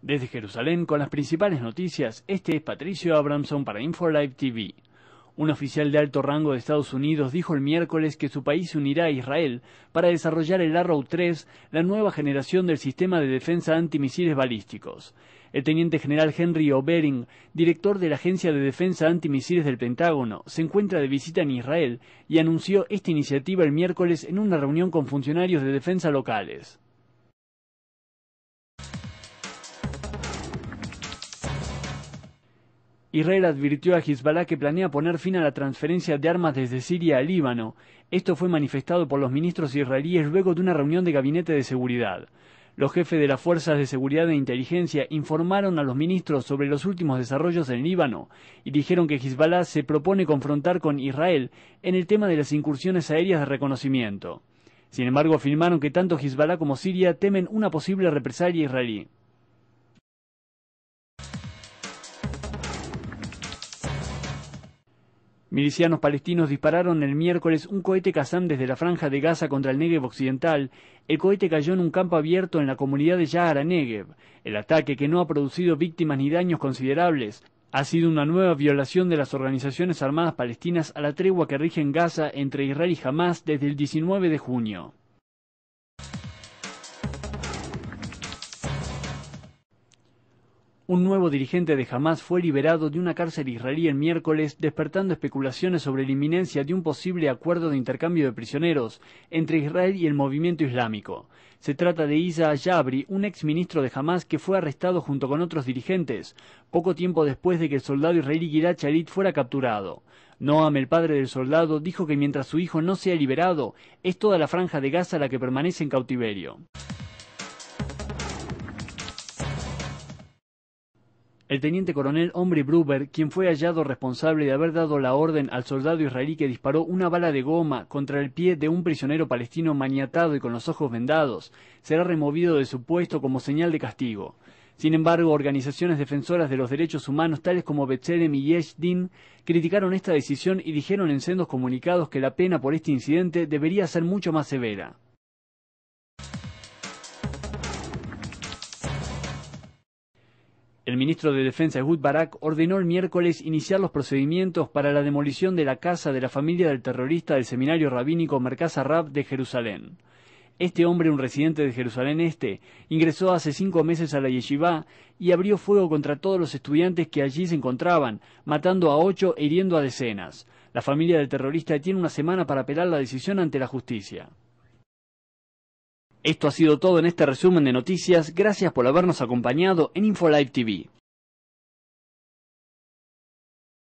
Desde Jerusalén, con las principales noticias, este es Patricio Abramson para InfoLive TV. Un oficial de alto rango de Estados Unidos dijo el miércoles que su país se unirá a Israel para desarrollar el Arrow 3, la nueva generación del sistema de defensa antimisiles balísticos. El teniente general Henry O'Bering, director de la Agencia de Defensa Antimisiles del Pentágono, se encuentra de visita en Israel y anunció esta iniciativa el miércoles en una reunión con funcionarios de defensa locales. Israel advirtió a Hezbollah que planea poner fin a la transferencia de armas desde Siria al Líbano. Esto fue manifestado por los ministros israelíes luego de una reunión de gabinete de seguridad. Los jefes de las fuerzas de seguridad e inteligencia informaron a los ministros sobre los últimos desarrollos en Líbano y dijeron que Hezbollah se propone confrontar con Israel en el tema de las incursiones aéreas de reconocimiento. Sin embargo, afirmaron que tanto Hezbollah como Siria temen una posible represalia israelí. Milicianos palestinos dispararon el miércoles un cohete Kazam desde la franja de Gaza contra el Negev occidental. El cohete cayó en un campo abierto en la comunidad de Yahara Negev. El ataque, que no ha producido víctimas ni daños considerables, ha sido una nueva violación de las organizaciones armadas palestinas a la tregua que rige en Gaza entre Israel y Hamas desde el 19 de junio. Un nuevo dirigente de Hamas fue liberado de una cárcel israelí el miércoles, despertando especulaciones sobre la inminencia de un posible acuerdo de intercambio de prisioneros entre Israel y el movimiento islámico. Se trata de Isa Jabri, un exministro de Hamas que fue arrestado junto con otros dirigentes, poco tiempo después de que el soldado israelí Gilad Shalit fuera capturado. Noam, el padre del soldado, dijo que mientras su hijo no sea liberado, es toda la franja de Gaza la que permanece en cautiverio. El teniente coronel Omri Bruber, quien fue hallado responsable de haber dado la orden al soldado israelí que disparó una bala de goma contra el pie de un prisionero palestino maniatado y con los ojos vendados, será removido de su puesto como señal de castigo. Sin embargo, organizaciones defensoras de los derechos humanos tales como B'Tselem y Yesh Din criticaron esta decisión y dijeron en sendos comunicados que la pena por este incidente debería ser mucho más severa. El ministro de Defensa Ehud Barak ordenó el miércoles iniciar los procedimientos para la demolición de la casa de la familia del terrorista del seminario rabínico Merkaz Arab de Jerusalén. Este hombre, un residente de Jerusalén Este, ingresó hace cinco meses a la yeshiva y abrió fuego contra todos los estudiantes que allí se encontraban, matando a ocho e hiriendo a decenas. La familia del terrorista tiene una semana para apelar la decisión ante la justicia. Esto ha sido todo en este resumen de noticias. Gracias por habernos acompañado en Infolife TV.